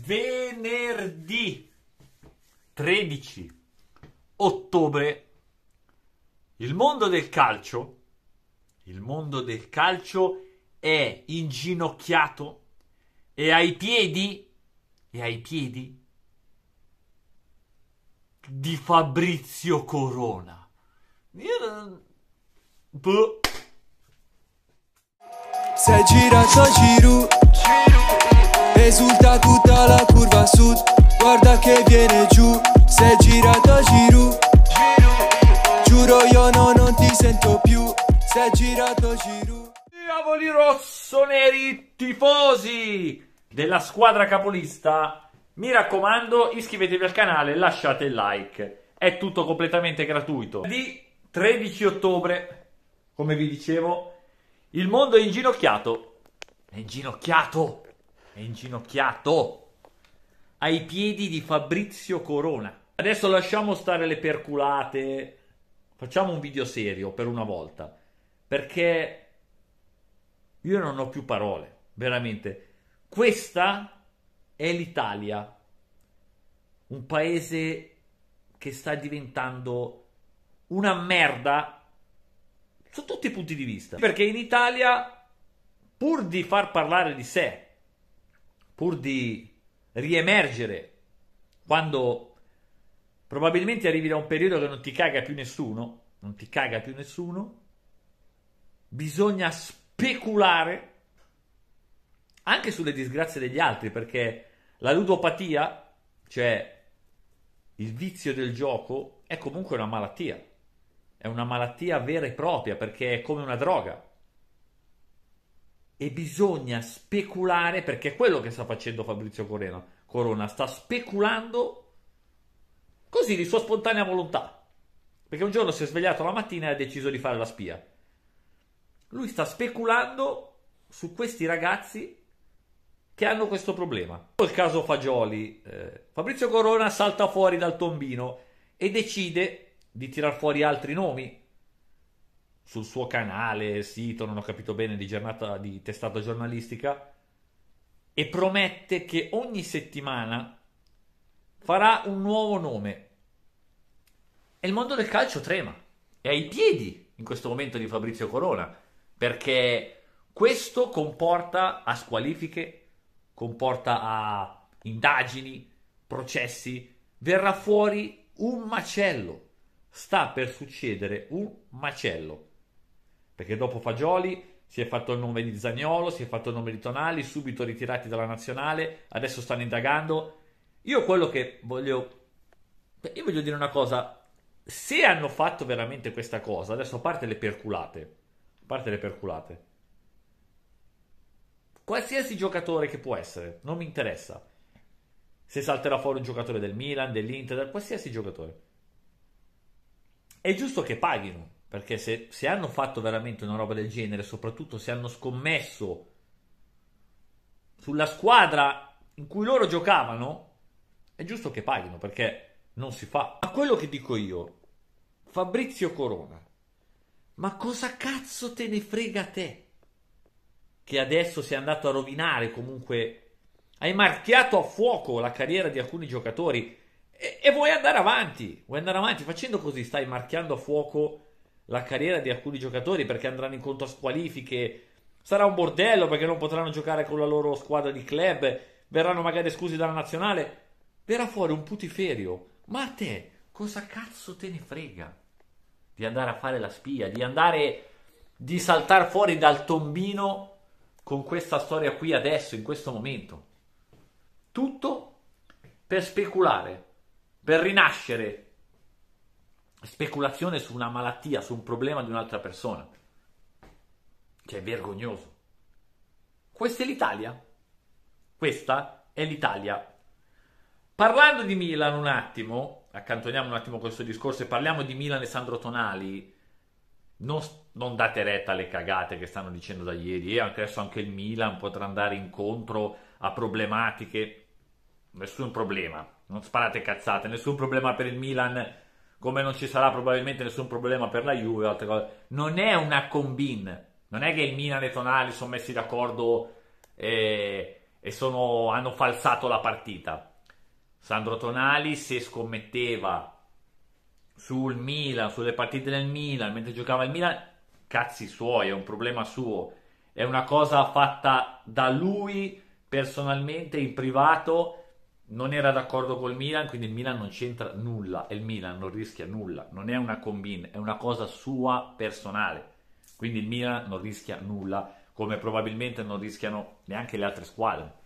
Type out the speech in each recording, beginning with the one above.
venerdì 13 ottobre il mondo del calcio il mondo del calcio è inginocchiato e ai piedi e ai piedi di Fabrizio Corona io boh. Se gira, so giro. Esulta tutta la curva sud Guarda che viene giù Sei girato giro Giuro io no, non ti sento più Sei girato giru Diavoli rossoneri tifosi Della squadra capolista Mi raccomando iscrivetevi al canale Lasciate il like È tutto completamente gratuito Di 13 ottobre Come vi dicevo Il mondo è inginocchiato È inginocchiato è inginocchiato ai piedi di Fabrizio Corona. Adesso lasciamo stare le perculate, facciamo un video serio per una volta, perché io non ho più parole, veramente. Questa è l'Italia, un paese che sta diventando una merda su tutti i punti di vista, perché in Italia, pur di far parlare di sé, pur di riemergere quando probabilmente arrivi da un periodo che non ti caga più nessuno, non ti caga più nessuno, bisogna speculare anche sulle disgrazie degli altri, perché la ludopatia, cioè il vizio del gioco, è comunque una malattia. È una malattia vera e propria perché è come una droga e bisogna speculare perché è quello che sta facendo Fabrizio Corona. Corona sta speculando così di sua spontanea volontà. Perché un giorno si è svegliato la mattina e ha deciso di fare la spia. Lui sta speculando su questi ragazzi che hanno questo problema. Il caso Fagioli, eh, Fabrizio Corona salta fuori dal tombino e decide di tirar fuori altri nomi sul suo canale, sito, non ho capito bene, di, giornata, di testata giornalistica, e promette che ogni settimana farà un nuovo nome. E il mondo del calcio trema, è ai piedi in questo momento di Fabrizio Corona, perché questo comporta a squalifiche, comporta a indagini, processi, verrà fuori un macello. Sta per succedere un macello perché dopo Fagioli si è fatto il nome di Zagnolo, si è fatto il nome di Tonali, subito ritirati dalla nazionale, adesso stanno indagando. Io quello che voglio... Io voglio dire una cosa, se hanno fatto veramente questa cosa, adesso a parte le perculate, a parte le perculate, qualsiasi giocatore che può essere, non mi interessa, se salterà fuori un giocatore del Milan, dell'Inter, qualsiasi giocatore, è giusto che paghino. Perché se, se hanno fatto veramente una roba del genere, soprattutto se hanno scommesso sulla squadra in cui loro giocavano, è giusto che paghino perché non si fa. A quello che dico io, Fabrizio Corona, ma cosa cazzo te ne frega te? Che adesso sei andato a rovinare comunque. Hai marchiato a fuoco la carriera di alcuni giocatori e, e vuoi andare avanti. Vuoi andare avanti facendo così, stai marchiando a fuoco la carriera di alcuni giocatori perché andranno incontro a squalifiche. Sarà un bordello perché non potranno giocare con la loro squadra di club, verranno magari esclusi dalla nazionale. Verrà fuori un putiferio. Ma a te cosa cazzo te ne frega? Di andare a fare la spia, di andare di saltare fuori dal tombino con questa storia qui adesso, in questo momento. Tutto per speculare, per rinascere, speculazione su una malattia, su un problema di un'altra persona, che è vergognoso. Questa è l'Italia. Questa è l'Italia. Parlando di Milan un attimo, accantoniamo un attimo questo discorso e parliamo di Milan e Sandro Tonali. Non, non, date retta alle cagate che stanno dicendo da ieri e adesso anche il Milan potrà andare incontro a problematiche. Nessun problema, non sparate cazzate, nessun problema per il Milan come non ci sarà probabilmente nessun problema per la Juve, altre cose. Non è una combin, non è che il Milan e Tonali sono messi d'accordo e, e sono, hanno falsato la partita. Sandro Tonali, se scommetteva sul Milan, sulle partite del Milan, mentre giocava il Milan, cazzi suoi, è un problema suo. È una cosa fatta da lui personalmente in privato non era d'accordo col Milan, quindi il Milan non c'entra nulla e il Milan non rischia nulla, non è una combine, è una cosa sua personale. Quindi il Milan non rischia nulla, come probabilmente non rischiano neanche le altre squadre.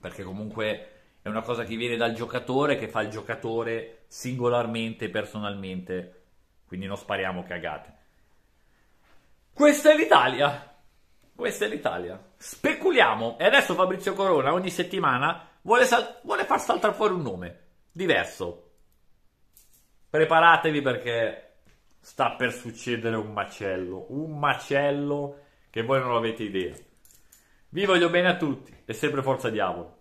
Perché comunque è una cosa che viene dal giocatore che fa il giocatore singolarmente, personalmente. Quindi non spariamo cagate. Questa è l'Italia. Questa è l'Italia. Speculiamo. E adesso Fabrizio Corona ogni settimana vuole, sal- vuole far saltare fuori un nome diverso. Preparatevi perché sta per succedere un macello, un macello che voi non avete idea. Vi voglio bene a tutti e sempre forza diavolo.